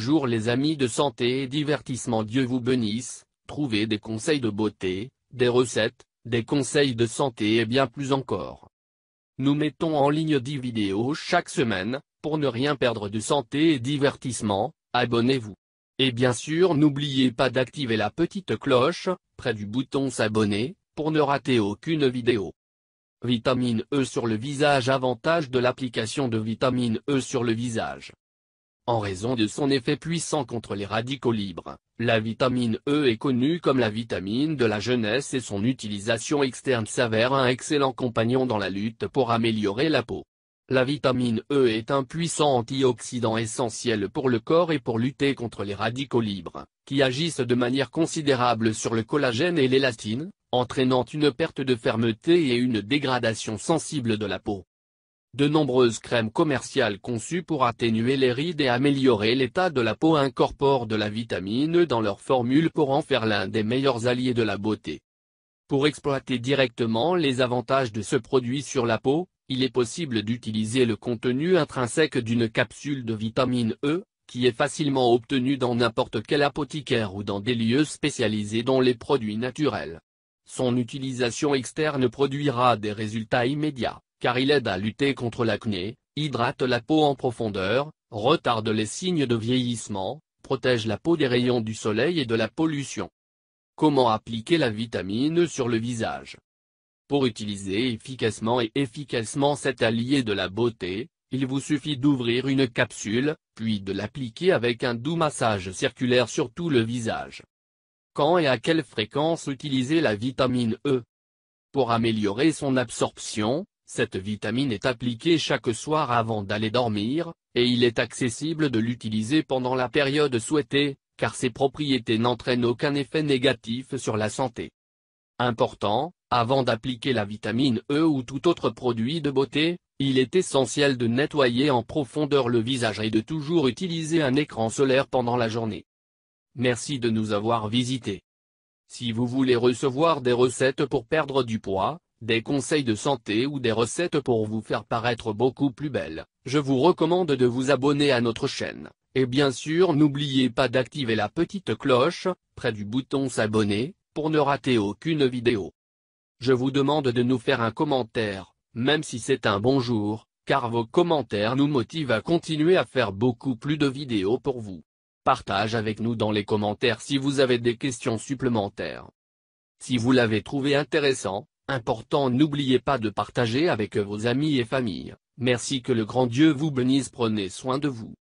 Bonjour les amis de santé et divertissement Dieu vous bénisse, trouvez des conseils de beauté, des recettes, des conseils de santé et bien plus encore. Nous mettons en ligne 10 vidéos chaque semaine, pour ne rien perdre de santé et divertissement, abonnez-vous. Et bien sûr n'oubliez pas d'activer la petite cloche, près du bouton s'abonner, pour ne rater aucune vidéo. Vitamine E sur le visage Avantage de l'application de vitamine E sur le visage. En raison de son effet puissant contre les radicaux libres, la vitamine E est connue comme la vitamine de la jeunesse et son utilisation externe s'avère un excellent compagnon dans la lutte pour améliorer la peau. La vitamine E est un puissant antioxydant essentiel pour le corps et pour lutter contre les radicaux libres, qui agissent de manière considérable sur le collagène et l'élastine, entraînant une perte de fermeté et une dégradation sensible de la peau de nombreuses crèmes commerciales conçues pour atténuer les rides et améliorer l'état de la peau incorporent de la vitamine E dans leur formule pour en faire l'un des meilleurs alliés de la beauté. Pour exploiter directement les avantages de ce produit sur la peau, il est possible d'utiliser le contenu intrinsèque d'une capsule de vitamine E, qui est facilement obtenue dans n'importe quel apothicaire ou dans des lieux spécialisés dans les produits naturels. Son utilisation externe produira des résultats immédiats car il aide à lutter contre l'acné, hydrate la peau en profondeur, retarde les signes de vieillissement, protège la peau des rayons du soleil et de la pollution. Comment appliquer la vitamine sur le visage Pour utiliser efficacement et efficacement cet allié de la beauté, il vous suffit d'ouvrir une capsule, puis de l'appliquer avec un doux massage circulaire sur tout le visage. Quand et à quelle fréquence utiliser la vitamine E Pour améliorer son absorption, cette vitamine est appliquée chaque soir avant d'aller dormir, et il est accessible de l'utiliser pendant la période souhaitée, car ses propriétés n'entraînent aucun effet négatif sur la santé. Important, avant d'appliquer la vitamine E ou tout autre produit de beauté, il est essentiel de nettoyer en profondeur le visage et de toujours utiliser un écran solaire pendant la journée. Merci de nous avoir visités. Si vous voulez recevoir des recettes pour perdre du poids, des conseils de santé ou des recettes pour vous faire paraître beaucoup plus belle, je vous recommande de vous abonner à notre chaîne. Et bien sûr n'oubliez pas d'activer la petite cloche, près du bouton s'abonner, pour ne rater aucune vidéo. Je vous demande de nous faire un commentaire, même si c'est un bonjour, car vos commentaires nous motivent à continuer à faire beaucoup plus de vidéos pour vous. Partage avec nous dans les commentaires si vous avez des questions supplémentaires. Si vous l'avez trouvé intéressant, Important n'oubliez pas de partager avec euh, vos amis et famille, merci que le grand Dieu vous bénisse prenez soin de vous.